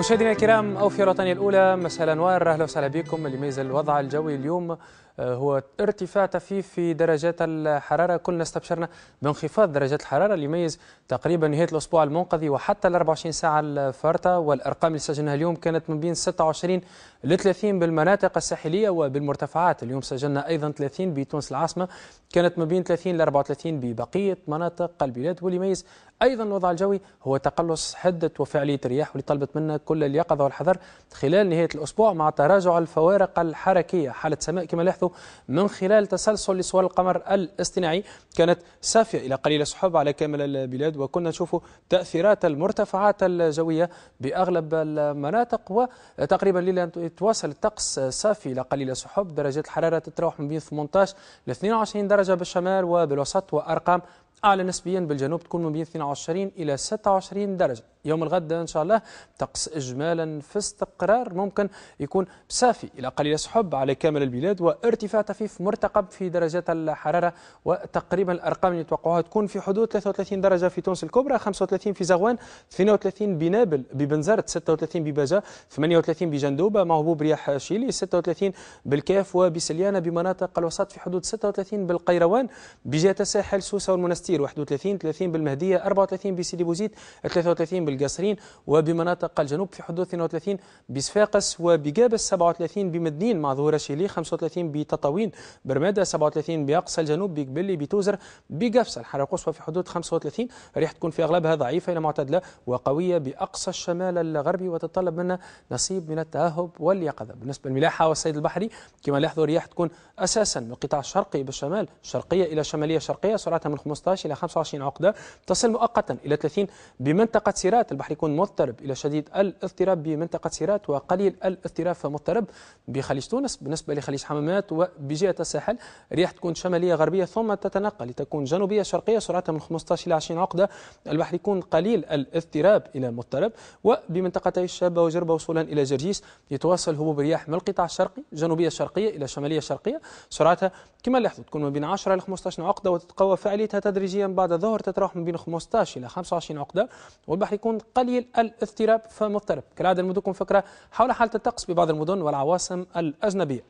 مشاهدينا الكرام أوفرة الأولى مساء الأنوار أهلا وسهلا بكم اللي الوضع الجوي اليوم هو ارتفاع طفيف في درجات الحرارة كلنا استبشرنا بانخفاض درجات الحرارة اللي يميز تقريبا نهاية الأسبوع المنقضي وحتى ال 24 ساعة الفارطة والأرقام اللي سجلناها اليوم كانت من بين 26 ل 30 بالمناطق الساحلية وبالمرتفعات اليوم سجلنا أيضا 30 بتونس العاصمة كانت ما بين 30 ل 34 ببقية مناطق البلاد واللي يميز أيضا الوضع الجوي هو تقلص حدة وفعالية الرياح واللي طلبت منا كل اليقظة والحذر خلال نهاية الأسبوع مع تراجع الفوارق الحركية حالة سماء كما لاحظوا من خلال تسلسل لسوار القمر الاصطناعي كانت سافية إلى قليل سحب على كامل البلاد وكنا نشوف تأثيرات المرتفعات الجوية بأغلب المناطق وتقريبا ليلة يتواصل الطقس صافي إلى قليل سحب درجات الحرارة تتراوح من بين 18 ل 22 درجة بالشمال وبالوسط وأرقام أعلى نسبيا بالجنوب تكون من بين 22 إلى 26 درجة يوم الغد ان شاء الله طقس اجمالا في استقرار ممكن يكون صافي الى قليل سحب على كامل البلاد وارتفاع طفيف مرتقب في درجات الحراره وتقريبا الارقام اللي يتوقعوها تكون في حدود 33 درجه في تونس الكبرى 35 في زغوان 32 بنابل ببنزرت 36 بباجا 38 بجندوبه مهبوب رياح شيلي 36 بالكاف وبسليانه بمناطق الوسط في حدود 36 بالقيروان بجهه الساحل سوسه والمنستير 31 30 بالمهديه 34 بسيدي بوزيد 33 القاصرين وبمناطق الجنوب في حدود 32 بصفاقس وبقابس 37 بمدنين مع ظهور شيلي 35 بتطاوين برمادة 37 بأقصى الجنوب بقبلي بتوزر بقفص الحرارة القصوى في حدود 35 ريح تكون في أغلبها ضعيفة إلى معتدلة وقوية بأقصى الشمال الغربي وتتطلب منا نصيب من التأهب واليقظة بالنسبة للملاحة والصيد البحري كما لاحظوا الرياح تكون أساسا من القطاع الشرقي بالشمال شرقية إلى شمالية شرقية سرعتها من 15 إلى 25 عقدة تصل مؤقتا إلى 30 بمنطقة سيرا سيرات البحر يكون مضطرب الى شديد الاضطراب بمنطقه سيرات وقليل الاضطراب فمضطرب بخليج تونس بالنسبه لخليج حمامات وبجهه الساحل الرياح تكون شماليه غربيه ثم تتنقل لتكون جنوبيه شرقيه سرعتها من 15 الى 20 عقده البحر يكون قليل الاضطراب الى مضطرب وبمنطقتي الشابه وجربه وصولا الى جرجيس يتواصل هبوب الرياح من القطاع الشرقي جنوبيه شرقيه الى شماليه شرقيه سرعتها كما لاحظوا تكون ما بين 10 الى 15 عقده وتتقوى فعاليتها تدريجيا بعد الظهر تتراوح من بين 15 الى 25 عقده والبحر يكون يكون قليل الاضطراب فمضطرب كالعادة المدن فكرة حول حالة الطقس ببعض المدن والعواصم الأجنبية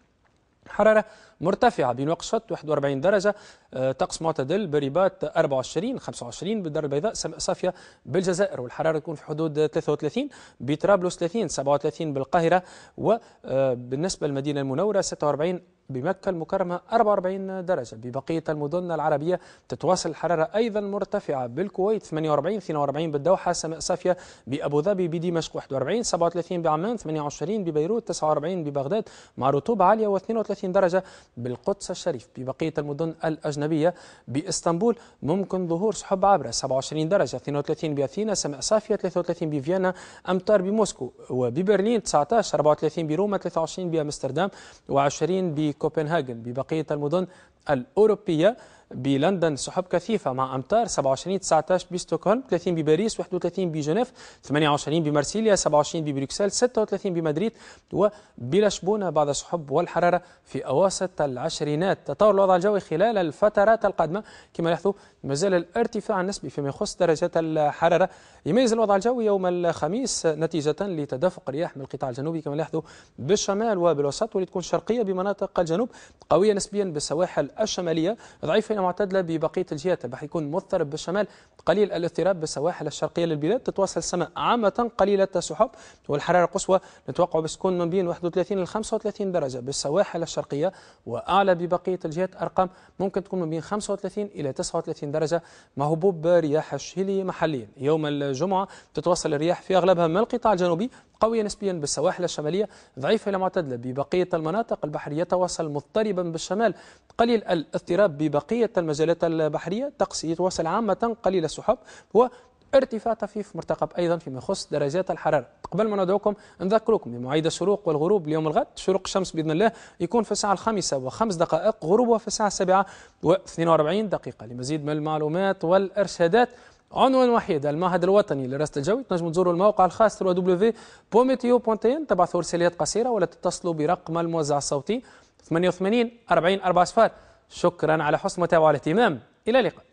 حرارة مرتفعة بين 41 درجة آه، طقس معتدل برباط 24 25 بالدار البيضاء سماء صافية بالجزائر والحرارة تكون في حدود 33 بطرابلس 30 37 بالقاهرة وبالنسبة آه، للمدينة المنورة 46 بمكة المكرمة 44 درجة ببقية المدن العربية تتواصل الحرارة أيضا مرتفعة بالكويت 48 42 بالدوحة سماء صافية بأبو ظبي بدمشق 41 37 بعمان 28 ببيروت 49 ببغداد مع رطوبة عالية و32 درجة بالقدس الشريف ببقية المدن الأجنبية بإسطنبول ممكن ظهور سحب عابرة 27 درجة 32 بأثينا سماء صافية 33 بفيينا أمطار بموسكو وببرلين 19 34 بروما 23 بأمستردام و20 بكو كوبنهاجن ببقية المدن الأوروبية بلندن سحب كثيفة مع أمطار 27 19 بستوكهولم 30 بباريس 31 بجنيف 28 بمارسيليا 27 ببروكسل 36 بمدريد وبلشبونة بعد السحب والحرارة في أواسط العشرينات تطور الوضع الجوي خلال الفترات القادمة كما لاحظوا مازال الارتفاع النسبي فيما يخص درجات الحرارة يميز الوضع الجوي يوم الخميس نتيجة لتدفق رياح من القطاع الجنوبي كما لاحظوا بالشمال وبالوسط واللي تكون شرقية بمناطق الجنوب قوية نسبيا بالسواحل الشمالية ضعيفة إلى معتدلة ببقية الجهات باش يكون مضطرب بالشمال قليل الاضطراب بالسواحل الشرقية للبلاد تتواصل السماء عامة قليلة السحب والحرارة القصوى نتوقع باش تكون من بين 31 ل 35 درجة بالسواحل الشرقية وأعلى ببقية الجهات أرقام ممكن تكون من بين 35 إلى 39 درجة ما هبوب رياح الشهيلي محليا يوم الجمعة تتواصل الرياح في أغلبها من القطاع الجنوبي قوية نسبيا بالسواحل الشمالية ضعيفة إلى معتدلة ببقية المناطق البحرية يتواصل مضطربا بالشمال قليل الاضطراب ببقية المجالات البحرية طقس يتواصل عامة قليل السحب ارتفاع طفيف مرتقب ايضا فيما يخص درجات الحراره قبل ما ندعوكم نذكركم بمواعيد الشروق والغروب ليوم الغد شروق الشمس باذن الله يكون في الساعه الخامسه وخمس دقائق غروبها في الساعه السابعه و42 دقيقه لمزيد من المعلومات والارشادات عنوان وحيد المعهد الوطني لرصد الجوي تنجم تزوروا الموقع الخاص www.pometeo.in تبعثوا رساليات قصيرة ولا تتصلوا برقم الموزع الصوتي 88 40 4 صفار شكرا على حسن متابعة والاهتمام إلى اللقاء